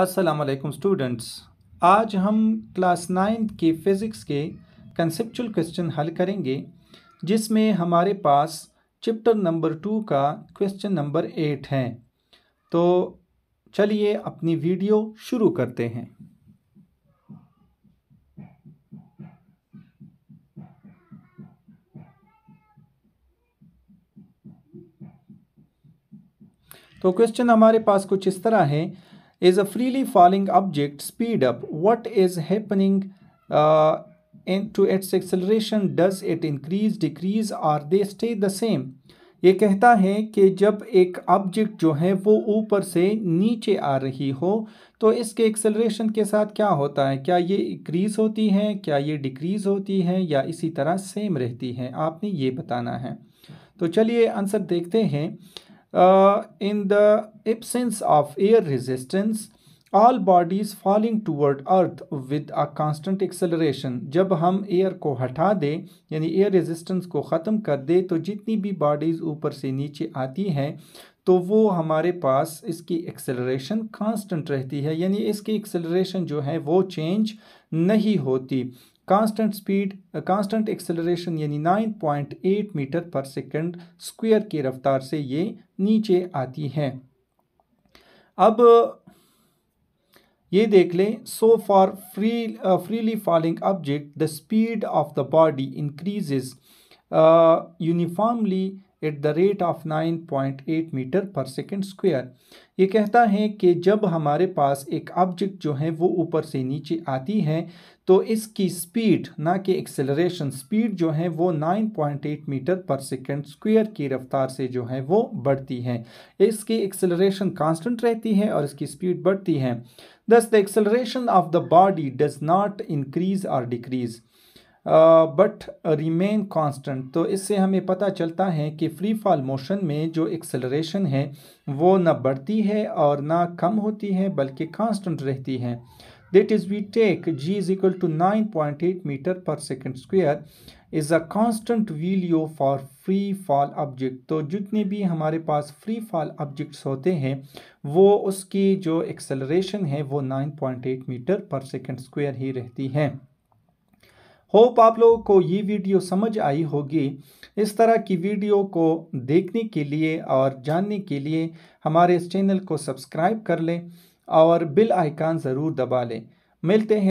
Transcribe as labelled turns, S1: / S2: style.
S1: Aslam students आज हम class ninth के फ़िज़िक्स के कंसेप्चुअल क्वेश्चन हल करेंगे जिसमें हमारे पास चैप्टर नंबर टू का क्वेश्चन नंबर एट है तो चलिए अपनी वीडियो शुरू करते हैं तो क्वेश्चन हमारे पास कुछ इस तरह है is a freely falling object speed up what is happening uh, into its acceleration does it increase decrease or they stay the same ये कहता है कि जब एक ऑब्जेक्ट जो है वो ऊपर से नीचे आ रही हो तो इसके एक्सेलरेशन के साथ क्या होता है क्या ये इक्रीज़ होती है क्या ये डिक्रीज़ होती है या इसी तरह सेम रहती है आपने ये बताना है तो चलिए आंसर देखते हैं uh, in the absence of air resistance all bodies falling toward earth with a constant acceleration जब हम air को हटा दें यानी air resistance को ख़त्म कर दें तो जितनी भी bodies ऊपर से नीचे आती हैं तो वो हमारे पास इसकी एक्सेलरेशन कांस्टेंट रहती है यानी इसकी एक्सेलरेशन जो है वो चेंज नहीं होती कांस्टेंट स्पीड कांस्टेंट एक्सेलरेशन यानी 9.8 मीटर पर सेकंड स्क्वायर की रफ्तार से ये नीचे आती है अब ये देख लें so for free freely falling object the speed of the body increases uniformly at the rate of 9.8 metre per second square ये कहता है कि जब हमारे पास एक ऑब्जेक्ट जो है वो ऊपर से नीचे आती है तो इसकी स्पीड ना कि एक्सेलरेशन स्पीड जो है वो 9.8 मीटर पर सेकेंड स्क्वायर की रफ्तार से जो है वो बढ़ती है इसकी एक्सेलरेशन कांस्टेंट रहती है और इसकी स्पीड बढ़ती है thus the acceleration of the body does not increase और डिक्रीज़ बट रिमेन कांस्टेंट तो इससे हमें पता चलता है कि फ्री फॉल मोशन में जो एक्सेलरेशन है वो ना बढ़ती है और ना कम होती है बल्कि कांस्टेंट रहती है that is we take g is equal to nine point eight metre per second square is a constant value for free fall object तो जितने भी हमारे पास फ्री फॉल ऑब्जेक्ट्स होते हैं वो उसकी जो एक्सेलरेशन है वो nine point eight metre per second square ही रहती है होप आप लोगों को ये वीडियो समझ आई होगी इस तरह की वीडियो को देखने के लिए और जानने के लिए हमारे इस चैनल को सब्सक्राइब कर लें और बिल आइकान ज़रूर दबा लें मिलते हैं